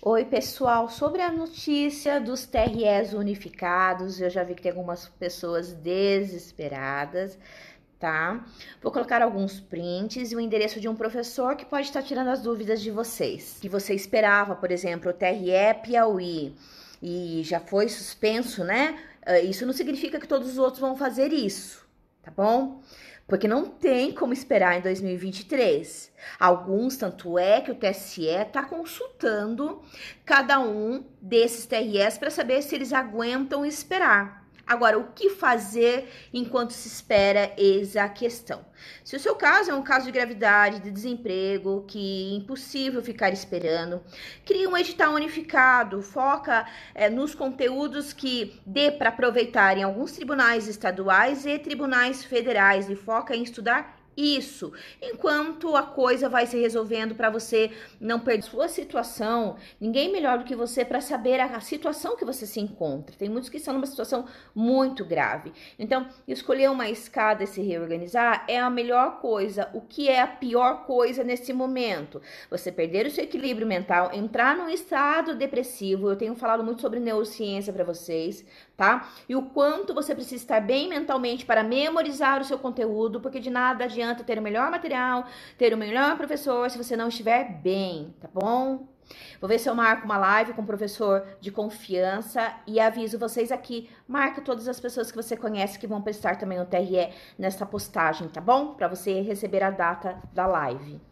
Oi, pessoal. Sobre a notícia dos TREs unificados, eu já vi que tem algumas pessoas desesperadas, tá? Vou colocar alguns prints e o endereço de um professor que pode estar tirando as dúvidas de vocês. Que você esperava, por exemplo, o TRE Piauí e já foi suspenso, né? Ah, isso não significa que todos os outros vão fazer isso tá bom? Porque não tem como esperar em 2023. Alguns, tanto é que o TSE está consultando cada um desses TRS para saber se eles aguentam esperar. Agora, o que fazer enquanto se espera essa a questão. Se o seu caso é um caso de gravidade, de desemprego, que é impossível ficar esperando, cria um edital unificado, foca é, nos conteúdos que dê para aproveitar em alguns tribunais estaduais e tribunais federais e foca em estudar isso, enquanto a coisa vai se resolvendo para você não perder sua situação. Ninguém melhor do que você para saber a situação que você se encontra. Tem muitos que estão numa situação muito grave. Então, escolher uma escada e se reorganizar é a melhor coisa. O que é a pior coisa nesse momento? Você perder o seu equilíbrio mental, entrar num estado depressivo. Eu tenho falado muito sobre neurociência para vocês, tá? E o quanto você precisa estar bem mentalmente para memorizar o seu conteúdo, porque de nada adianta adianta ter o melhor material, ter o melhor professor se você não estiver bem, tá bom? Vou ver se eu marco uma live com um professor de confiança e aviso vocês aqui. Marca todas as pessoas que você conhece que vão prestar também o TRE nessa postagem, tá bom? Para você receber a data da live.